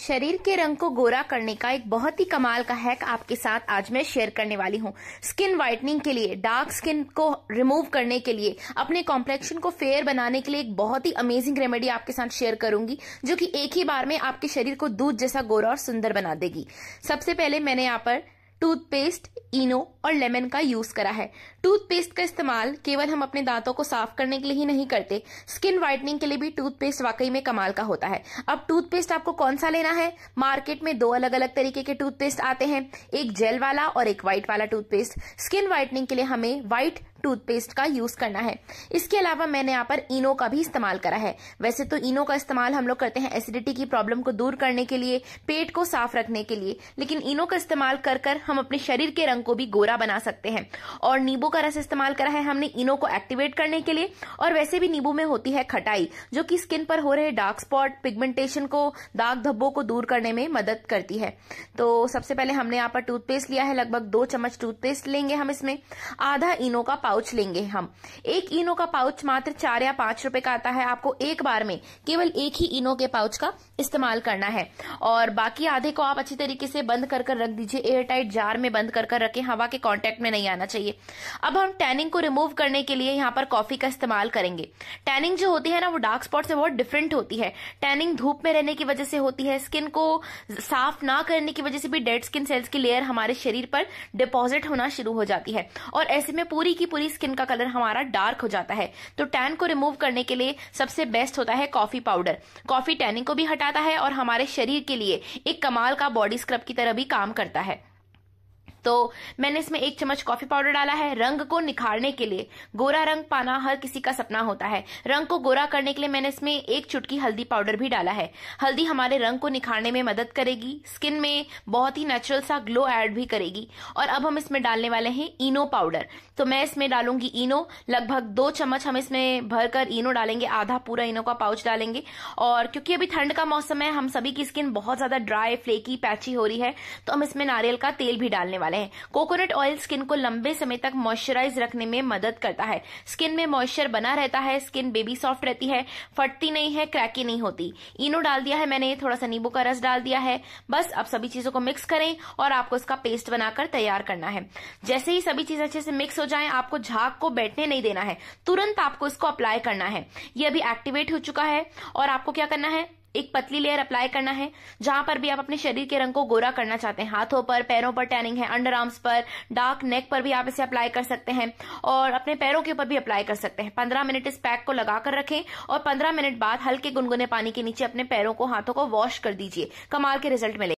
शरीर के रंग को गोरा करने का एक बहुत ही कमाल का हैक आपके साथ आज मैं शेयर करने वाली हूँ स्किन व्हाइटनिंग के लिए डार्क स्किन को रिमूव करने के लिए अपने कॉम्प्लेक्शन को फेयर बनाने के लिए एक बहुत ही अमेजिंग रेमेडी आपके साथ शेयर करूंगी जो कि एक ही बार में आपके शरीर को दूध जैसा गोरा और सुंदर बना देगी सबसे पहले मैंने यहाँ पर टूथपेस्ट इनो और लेमन का यूज करा है टूथपेस्ट का इस्तेमाल केवल हम अपने दांतों को साफ करने के लिए ही नहीं करते स्किन वाइटनिंग के लिए भी टूथपेस्ट वाकई में कमाल का होता है अब टूथपेस्ट आपको कौन सा लेना है मार्केट में दो अलग अलग तरीके के टूथपेस्ट आते हैं एक जेल वाला और एक व्हाइट वाला टूथपेस्ट स्किन व्हाइटनिंग के लिए हमें व्हाइट टूथपेस्ट का यूज़ करना है इसके अलावा मैंने यहाँ पर इनो का भी इस्तेमाल करा है वैसे तो इनो का इस्तेमाल हम लोग करते हैं एसिडिटी की प्रॉब्लम को दूर करने के लिए पेट को साफ रखने के लिए लेकिन इनो का इस्तेमाल कर कर हम अपने शरीर के रंग को भी गोरा बना सकते हैं और नींबू का रस इस्तेमाल करा है हमने इनो को एक्टिवेट करने के लिए और वैसे भी नींबू में होती है खटाई जो की स्किन पर हो रहे डार्क स्पॉट पिगमेंटेशन को दाग धब्बों को दूर करने में मदद करती है तो सबसे पहले हमने यहाँ पर टूथपेस्ट लिया है लगभग दो चम्मच टूथपेस्ट लेंगे हम इसमें आधा इनो का पाउच पाउच लेंगे हम एक इनो का पाउच मात्र चार या पांच रुपए का आता है आपको एक बार में केवल एक ही इनो के पाउच का इस्तेमाल करना है और बाकी आधे को आप अच्छी तरीके से बंद कर कर रख दीजिए एयर टाइट जार में बंद कर कर रखें हवा के कॉन्टेक्ट में नहीं आना चाहिए अब हम टैनिंग को रिमूव करने के लिए यहाँ पर कॉफी का इस्तेमाल करेंगे टैनिंग जो होती है ना वो डार्क स्पॉट से बहुत डिफरेंट होती है टैनिंग धूप में रहने की वजह से होती है स्किन को साफ ना करने की वजह से भी डेड स्किन सेल्स की लेयर हमारे शरीर पर डिपॉजिट होना शुरू हो जाती है और ऐसे में पूरी की पूरी पूरी स्किन का कलर हमारा डार्क हो जाता है तो टैन को रिमूव करने के लिए सबसे बेस्ट होता है कॉफी पाउडर कॉफी टैनिंग को भी हटाता है और हमारे शरीर के लिए एक कमाल का बॉडी स्क्रब की तरह भी काम करता है तो मैंने इसमें एक चम्मच कॉफी पाउडर डाला है रंग को निखारने के लिए गोरा रंग पाना हर किसी का सपना होता है रंग को गोरा करने के लिए मैंने इसमें एक चुटकी हल्दी पाउडर भी डाला है हल्दी हमारे रंग को निखारने में मदद करेगी स्किन में बहुत ही नेचुरल सा ग्लो एड भी करेगी और अब हम इसमें डालने वाले हैं इनो पाउडर तो मैं इसमें डालूंगी इनो लगभग दो चम्मच हम इसमें भरकर इनो डालेंगे आधा पूरा इनो का पाउच डालेंगे और क्योंकि अभी ठंड का मौसम है हम सभी की स्किन बहुत ज्यादा ड्राई फ्लेकी पैची हो रही है तो हम इसमें नारियल का तेल भी डालने वाले बढ़े कोकोनट ऑयल स्किन को लंबे समय तक मॉइस्चराइज रखने में मदद करता है स्किन में मॉइस्चर बना रहता है स्किन बेबी सॉफ्ट रहती है फटती नहीं है क्रैकी नहीं होती इनो डाल दिया है मैंने थोड़ा सा नींबू का रस डाल दिया है बस अब सभी चीजों को मिक्स करें और आपको इसका पेस्ट बनाकर तैयार करना है जैसे ही सभी चीज अच्छे से मिक्स हो जाए आपको झाक को बैठने नहीं देना है तुरंत आपको इसको अप्लाई करना है ये अभी एक्टिवेट हो चुका है और आपको क्या करना है एक पतली लेयर अप्लाई करना है जहां पर भी आप अपने शरीर के रंग को गोरा करना चाहते हैं हाथों पर पैरों पर टैनिंग है अंडर आर्म्स पर डार्क नेक पर भी आप इसे अप्लाई कर सकते हैं और अपने पैरों के ऊपर भी अप्लाई कर सकते हैं पंद्रह मिनट इस पैक को लगाकर रखें और पंद्रह मिनट बाद हल्के गुनगुने पानी के नीचे अपने पैरों को हाथों को वॉश कर दीजिए कमाल के रिजल्ट मिले